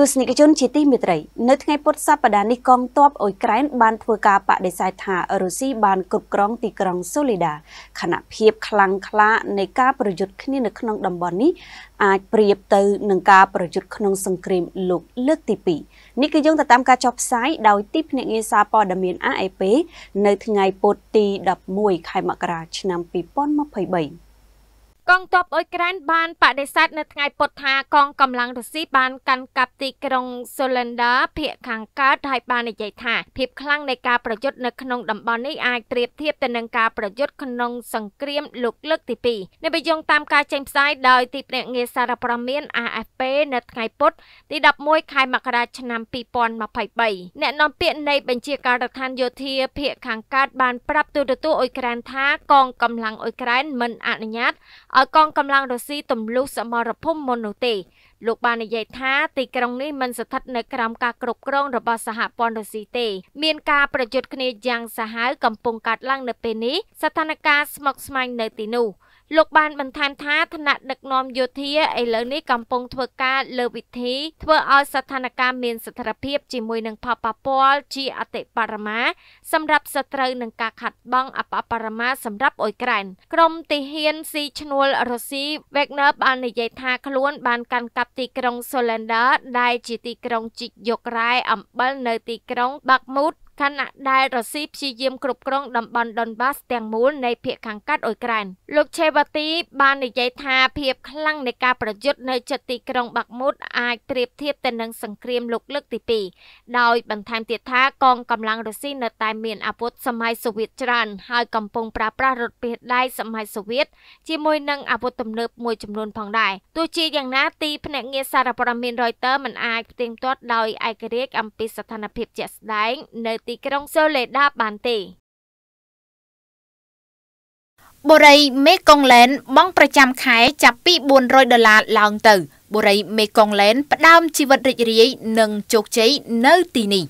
ទស្សនិកជនជាទីមេត្រីនៅថ្ងៃពុធសប្តាហ៍នេះកងទ័ពអ៊ុយក្រែនបានធ្វើការបដិសេធថារុស្ស៊ីបានគ្រប់គ្រងទីក្រុងសូលីដាខណៈភាពខ្លាំងក្លានៃការប្រយុទ្ធគ្នានៅក្នុងតំបន់នេះអាចប្រៀបទៅនឹងការប្រយុទ្ធក្នុងសង្គ្រាមលោកលើកទី2នេះគឺយោងទៅតាមការចុះផ្សាយដោយទីភ្នាក់ងារសារព័ត៌មាន AFP នៅថ្ងៃពុធទី11ខែមករាឆ្នាំ2023កងទ័ពអ៊ុយក្រែនបានបដិសេធនៅថ្ងៃពុធថាកងកម្លាំងរុស្ស៊ីបានកាន់កាប់ទីក្រុងសូលិនដាភាគខាងកើតហើយបាននិយាយថាភាពខ្លាំងនៃការប្រយុទ្ធនៅក្នុងតំបន់នេះអាចប្រៀបធៀបទៅនឹងការប្រយុទ្ធក្នុងសង្គ្រាមលោកលើកទី2នៅបយងតាមការចេញផ្សាយដោយទីភ្នាក់ងារសារព័ត៌មាន AFP នៅថ្ងៃពុធទី11ខែមករាឆ្នាំ2023អ្នកនាំពាក្យនៃបញ្ជាការដ្ឋានយោធាភាគខាងកើតបានប្រាប់ទូរទស្សន៍អ៊ុយក្រែនថាកងកម្លាំងអ៊ុយក្រែនមិនអនុញ្ញាតឲ្យកងកម្លាំងរុស្ស៊ីទម្លុះសមរភូមិមុននោះទេលោកបាននិយាយថាទីក្រុងនេះមិនស្ថិតនៅក្រោមការគ្រប់គ្រងរបស់សហព័ន្ធរុស្ស៊ីទេមានការប្រយុទ្ធគ្នាយ៉ាងសាហាវកំពុងកើតឡើងនៅពេលនេះស្ថានភាពស្មុគស្មាញនៅទីនោះ។លោកបានបន្ថែមថាថ្នាក់ដឹកនាំយោធាឥឡូវនេះកំពុងធ្វើការលើវិធី ធ្វើឲ្យស្ថានភាពមានស្ថិរភាពជាមួយនឹងផលប៉ះពាល់ជាអតិបរមា សម្រាប់សត្រូវនិងការខាត់បង អបអបរមាសម្រាប់អ៊ុយក្រែនក្រមទីហ៊ានស៊ីឈ្នួលរុស្ស៊ី Wagner បាននិយាយថាខ្លួនបានកាន់កាប់ទីក្រុង Solander ដែលជាទីក្រុងជីកយករ៉ែអំបិលនៅទីក្រុង Bakhmut ខណៈដែលរុស្ស៊ីព្យាយាមគ្រប់គ្រងតំបន់ដុនបាសទាំងមូលនៃភៀកខាងកើតអ៊ុយក្រែនលោកឆេវ៉ាទីបាននិយាយថាភាពខ្លាំងនៃការប្រយុទ្ធនៅជិតទីក្រុងបាក់មូតអាចប្រៀបធៀបទៅនឹងសង្គ្រាមលោកលើកទី2ដោយបន្ថែមទៀតថាកងកម្លាំងរុស្ស៊ីនៅតែមានអាវុធសម័យសូវៀតច្រើនហើយកំពុងប្រើប្រាស់រថភេទដៃសម័យសូវៀតជាមួយនឹងអាវុធទំនើបមួយចំនួនផងដែរទោះជាយ៉ាងណាទីភ្នាក់ងារសារព័ត៌មាន Reuters មិនអាចផ្ទៀងផ្ទាត់ដោយឯករាជ្យអំពីស្ថានភាពជាក់ស្ដែងនៅទីក្រុងសូលេដាបានទេបុរីមេកុងឡែនបង់ប្រចាំ ខែ ចាប់ពី400ដុល្លារឡើង ទៅបុរី មេកុងឡែន ផ្ដើមជីវិតរីករាយ និងជោគជ័យនៅទីនេះ